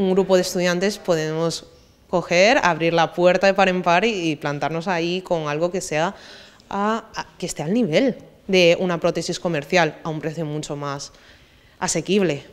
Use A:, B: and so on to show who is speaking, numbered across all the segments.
A: un grupo de estudiantes podemos coger, abrir la puerta de par en par y, plantarnos ahí con algo que sea que esté al nivel de una prótesis comercial a un precio mucho más asequible.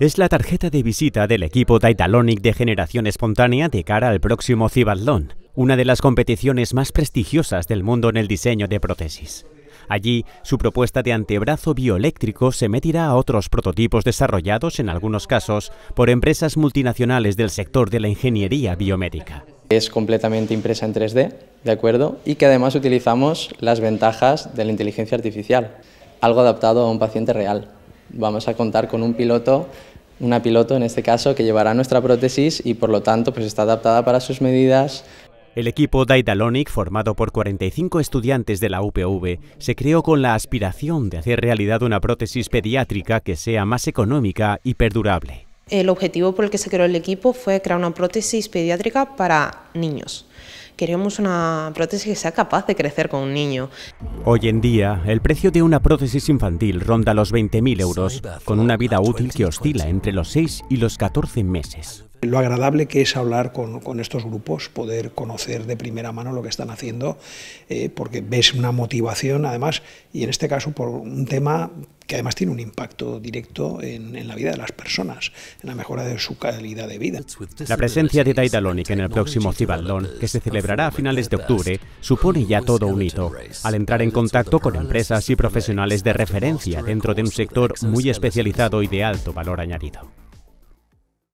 B: Es la tarjeta de visita del equipo Taitalonic de generación espontánea de cara al próximo Cibatlón, una de las competiciones más prestigiosas del mundo en el diseño de prótesis. Allí, su propuesta de antebrazo bioeléctrico se medirá a otros prototipos desarrollados, en algunos casos, por empresas multinacionales del sector de la ingeniería biomédica.
C: Es completamente impresa en 3D, ¿de acuerdo? Y que además utilizamos las ventajas de la inteligencia artificial, algo adaptado a un paciente real. Vamos a contar con un piloto una piloto en este caso que llevará nuestra
B: prótesis y por lo tanto pues está adaptada para sus medidas, el equipo Daidalonic, formado por 45 estudiantes de la UPV, se creó con la aspiración de hacer realidad una prótesis pediátrica que sea más económica y perdurable.
A: El objetivo por el que se creó el equipo fue crear una prótesis pediátrica para niños. Queremos una prótesis que sea capaz de crecer con un niño.
B: Hoy en día, el precio de una prótesis infantil ronda los 20.000 euros, con una vida útil que oscila entre los 6 y los 14 meses
D: lo agradable que es hablar con, estos grupos, poder conocer de primera mano lo que están haciendo, eh, porque ves una motivación además, y en este caso por un tema que además tiene un impacto directo en, la vida de las personas, en la mejora de su calidad de vida. La
B: presencia de Daitalonic en el próximo Cibaldón, que se celebrará a finales de octubre, supone ya todo un hito, al entrar en contacto con empresas y profesionales de referencia dentro de un sector muy especializado y de alto valor añadido.